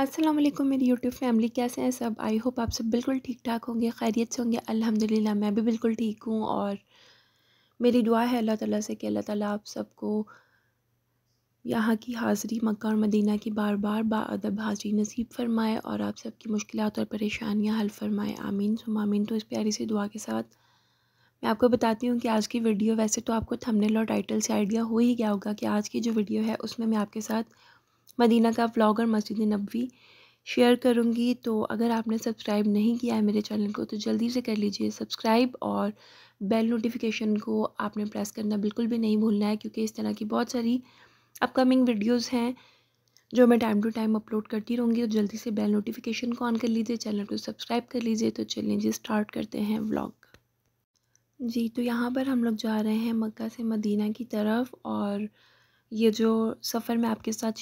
अस्सलाम वालेकुम मेरी यूट्यूब फैमिली कैसे हैं सब आई होप आप सब बिल्कुल ठीक ठाक होंगे खैरियत से होंगे अल्हम्दुलिल्लाह मैं भी बिल्कुल ठीक हूँ और मेरी दुआ है अल्लाह ताला से कि अल्लाह ताला आप सबको यहाँ की हाज़री मक्का और मदीना की बार बार बादब हाज़री नसीब फरमाए और आप सबकी मुश्किल और परेशानियाँ हल फरमाए आमीन सुम आमीन तो इस प्यारी सी दुआ के साथ मैं आपको बताती हूँ कि आज की वीडियो वैसे तो आपको थंबनेल और टाइटल से आइडिया हो ही गया होगा कि आज की जो वीडियो है उसमें मैं आपके साथ मदीना का ब्लॉग और मस्जिद नबी शेयर करूँगी तो अगर आपने सब्सक्राइब नहीं किया है मेरे चैनल को तो जल्दी से कर लीजिए सब्सक्राइब और बेल नोटिफिकेशन को आपने प्रेस करना बिल्कुल भी नहीं भूलना है क्योंकि इस तरह की बहुत सारी अपकमिंग वीडियोज़ हैं जो मैं टाइम टू टाइम अपलोड करती रहूँगी तो जल्दी से बेल नोटिफिकेशन को ऑन कर लीजिए चैनल को सब्सक्राइब कर लीजिए तो चलिए जी स्टार्ट करते हैं व्लॉग जी तो यहाँ पर हम लोग जा रहे हैं मक्का से मदीना की तरफ और ये जो सफ़र मैं आपके साथ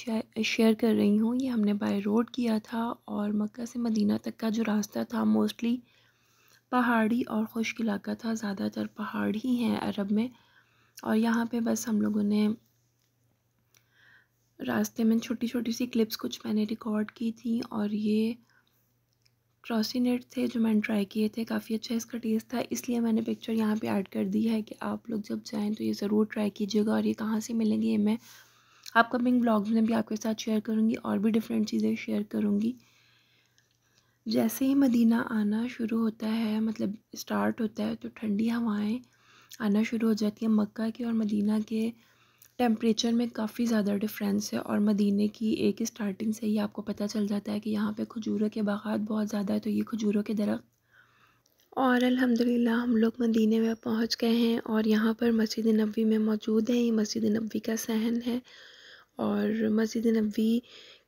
शेयर कर रही हूँ ये हमने बाय रोड किया था और मक्का से मदीना तक का जो रास्ता था मोस्टली पहाड़ी और खुश्क इलाका था ज़्यादातर पहाड़ ही हैं अरब में और यहाँ पे बस हम लोगों ने रास्ते में छोटी छोटी सी क्लिप्स कुछ मैंने रिकॉर्ड की थी और ये फ्रॉसी नेट थे जो मैंने ट्राई किए थे काफ़ी अच्छा इसका टेस्ट था इसलिए मैंने पिक्चर यहाँ पे ऐड कर दी है कि आप लोग जब जाएँ तो ये ज़रूर ट्राई कीजिएगा और ये कहाँ से मिलेंगे ये मैं अपकमिंग ब्लॉग्स में भी आपके साथ शेयर करूँगी और भी डिफरेंट चीज़ें शेयर करूँगी जैसे ही मदीना आना शुरू होता है मतलब स्टार्ट होता है तो ठंडी हवाएँ आना शुरू हो जाती हैं मक्का के और मदीना के टेम्परेचर में काफ़ी ज़्यादा डिफरेंस है और मदीने की एक स्टार्टिंग से ही आपको पता चल जाता है कि यहाँ पे खजूरों के बागात बहुत ज़्यादा है तो ये खजूरों के दरख्त और अल्हम्दुलिल्लाह हम लोग मदीने में पहुँच गए हैं और यहाँ पर मस्जिद नबी में मौजूद हैं ये मस्जिद नबी का सहन है और मस्जिद नबी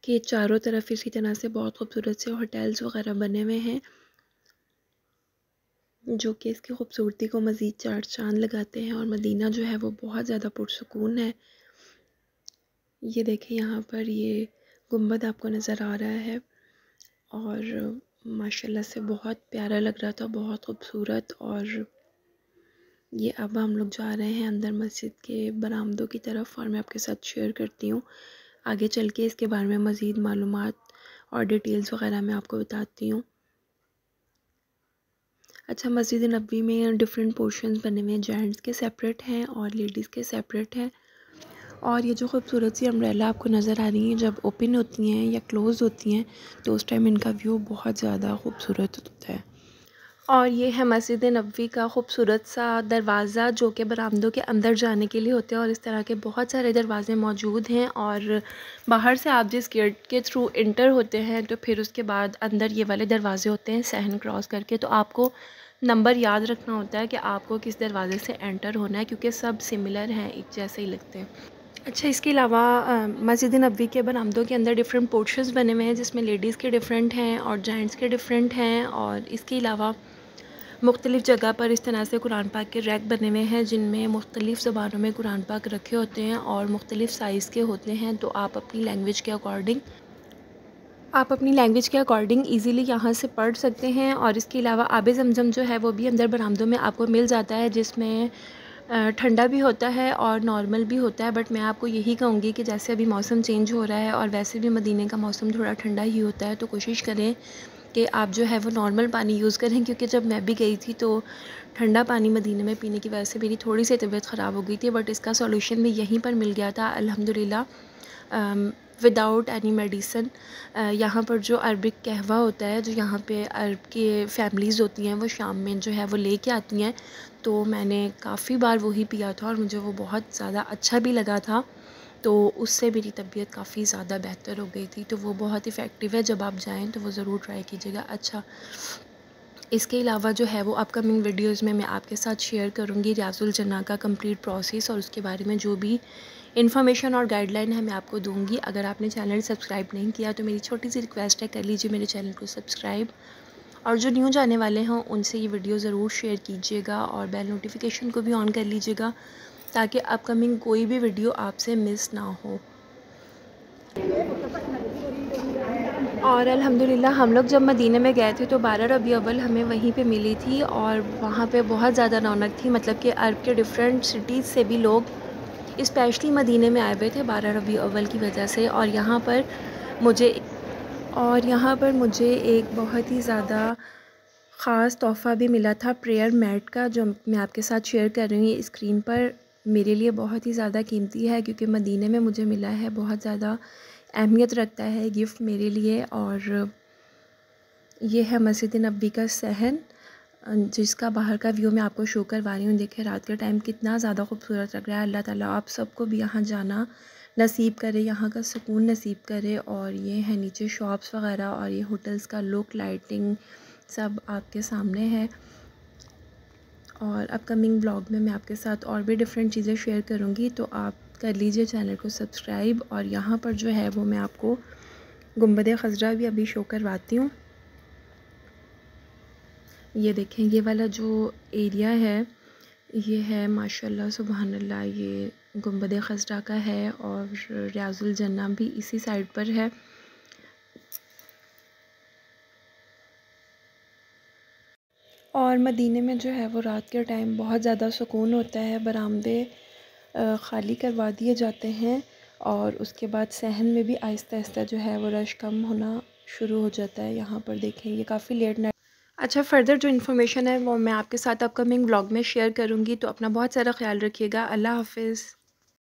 के चारों तरफ इसी तरह से बहुत खूबसूरत से होटल्स वगैरह बने हुए हैं जो कि इसकी ख़ूबसूरती को मज़ीद चार चांद लगाते हैं और मदीना जो है वो बहुत ज़्यादा पुरसकून है ये देखें यहाँ पर ये गुम्बद आपको नज़र आ रहा है और माशाल्लाह से बहुत प्यारा लग रहा था बहुत खूबसूरत और ये अब हम लोग जा रहे हैं अंदर मस्जिद के बरामदों की तरफ और मैं आपके साथ शेयर करती हूँ आगे चल के इसके बारे में मज़ीद मालूम और डिटेल्स वगैरह मैं आपको बताती हूँ अच्छा मस्जिद नबी में डिफरेंट पोर्शन बने हुए हैं जेंट्स के सेपरेट हैं और लेडीज़ के सेपरेट हैं और ये जो खूबसूरत सी अम्ब्रेला आपको नज़र आ रही है जब ओपन होती हैं या क्लोज़ होती हैं तो उस टाइम इनका व्यू बहुत ज़्यादा खूबसूरत होता है और ये है मस्जिद नबी का खूबसूरत सा दरवाज़ा जो कि बरामदों के अंदर जाने के लिए होते हैं और इस तरह के बहुत सारे दरवाज़े मौजूद हैं और बाहर से आप जिस गेट के थ्रू इंटर होते हैं तो फिर उसके बाद अंदर ये वाले दरवाज़े होते हैं सहन क्रॉस करके तो आपको नंबर याद रखना होता है कि आपको किस दरवाज़े से एंटर होना है क्योंकि सब सिमिलर हैं एक जैसे ही लगते हैं अच्छा इसके अलावा मस्जिद नबी के बरामदों के अंदर डिफरेंट पोर्शंस बने हुए हैं जिसमें लेडीज़ के डिफरेंट हैं और जेंट्स के डिफरेंट हैं और इसके अलावा मुख्तलिफ़ जगह पर इस तरह से कुरान पाक के रैक बने हुए हैं जिनमें मुख्तलिफ़ ज़बानों में कुरान पाक रखे होते हैं और मुख्तलिफ़ साइज़ के होते हैं तो आप अपनी लैंग्वेज के अकॉर्डिंग आप अपनी लैंग्वेज के अकॉर्डिंग इजीली यहाँ से पढ़ सकते हैं और इसके अलावा आब जमजम जो है वो भी अंदर बरामदों में आपको मिल जाता है जिसमें ठंडा भी होता है और नॉर्मल भी होता है बट मैं आपको यही कहूँगी कि जैसे अभी मौसम चेंज हो रहा है और वैसे भी मदीने का मौसम थोड़ा ठंडा ही होता है तो कोशिश करें कि आप जो है वो नॉर्मल पानी यूज़ करें क्योंकि जब मैं भी गई थी तो ठंडा पानी मदीने में पीने की वजह से मेरी थोड़ी सी तबीयत ख़राब हो गई थी बट इसका सॉल्यूशन भी यहीं पर मिल गया था अल्हम्दुलिल्लाह विदाउट एनी मेडिसन यहाँ पर जो अरबिक कहवा होता है जो यहाँ पे अरब के फैमिलीज़ होती हैं वो शाम में जो है वो लेके आती हैं तो मैंने काफ़ी बार वही पिया था और मुझे वो बहुत ज़्यादा अच्छा भी लगा था तो उससे मेरी तबीयत काफ़ी ज़्यादा बेहतर हो गई थी तो वो बहुत इफ़ेक्टिव है जब आप जाएँ तो वो ज़रूर ट्राई कीजिएगा अच्छा इसके अलावा जो है वो अपकमिंग वीडियोस में मैं आपके साथ शेयर करूँगी रियाजुल जना का कंप्लीट प्रोसेस और उसके बारे में जो भी इन्फॉर्मेशन और गाइडलाइन है मैं आपको दूंगी अगर आपने चैनल सब्सक्राइब नहीं किया तो मेरी छोटी सी रिक्वेस्ट है कर लीजिए मेरे चैनल को सब्सक्राइब और जो न्यू जाने वाले हों उनसे ये वीडियो ज़रूर शेयर कीजिएगा और बेल नोटिफिकेशन को भी ऑन कर लीजिएगा ताकि अपकमिंग कोई भी वीडियो आपसे मिस ना हो और अल्हम्दुलिल्लाह हम लोग जब मदीने में गए थे तो बारह रबी अव्वल हमें वहीं पे मिली थी और वहाँ पे बहुत ज़्यादा रौनक थी मतलब कि अरब के डिफरेंट सिटीज़ से भी लोग इस्पेशली मदीने में आए हुए थे बारह रबी अव्वल की वजह से और यहाँ पर मुझे और यहाँ पर मुझे एक बहुत ही ज़्यादा ख़ास तोहफ़ा भी मिला था प्रेयर मैट का जो मैं आपके साथ शेयर कर रही हूँ स्क्रीन पर मेरे लिए बहुत ही ज़्यादा कीमती है क्योंकि मदीने में मुझे मिला है बहुत ज़्यादा अहमियत रखता है गिफ़्ट मेरे लिए और ये है मस्जिद नबी का सहन जिसका बाहर का व्यू मैं आपको शो करवा रही हूँ देखें रात का टाइम कितना ज़्यादा खूबसूरत लग रहा है अल्लाह ताला आप सबको भी यहाँ जाना नसीब करे यहाँ का सुकून नसीब करे और ये है नीचे शॉप्स वगैरह और ये होटल्स का लुक लाइटिंग सब आपके सामने है और अपकमिंग ब्लॉग में मैं आपके साथ और भी डिफरेंट चीज़ें शेयर करूँगी तो आप कर लीजिए चैनल को सब्सक्राइब और यहाँ पर जो है वो मैं आपको गुम्बद खजरा भी अभी शो करवाती हूँ ये देखें ये वाला जो एरिया है ये है माशाल्लाह सुबहानल्ला ये गुम्बद खजरा का है और रियाजुल जन्ना भी इसी साइड पर है और मदीने में जो है वो रात के टाइम बहुत ज़्यादा सुकून होता है बरामदे ख़ाली करवा दिए जाते हैं और उसके बाद सहन में भी आहिस्ता आहिस्ता जो है वो रश कम होना शुरू हो जाता है यहाँ पर देखें ये काफ़ी लेट नाइट अच्छा फर्दर जो इन्फॉर्मेशन है वो मैं आपके साथ अपकमिंग ब्लॉग में शेयर करूँगी तो अपना बहुत सारा ख्याल रखिएगा अल्लाह हाफिज़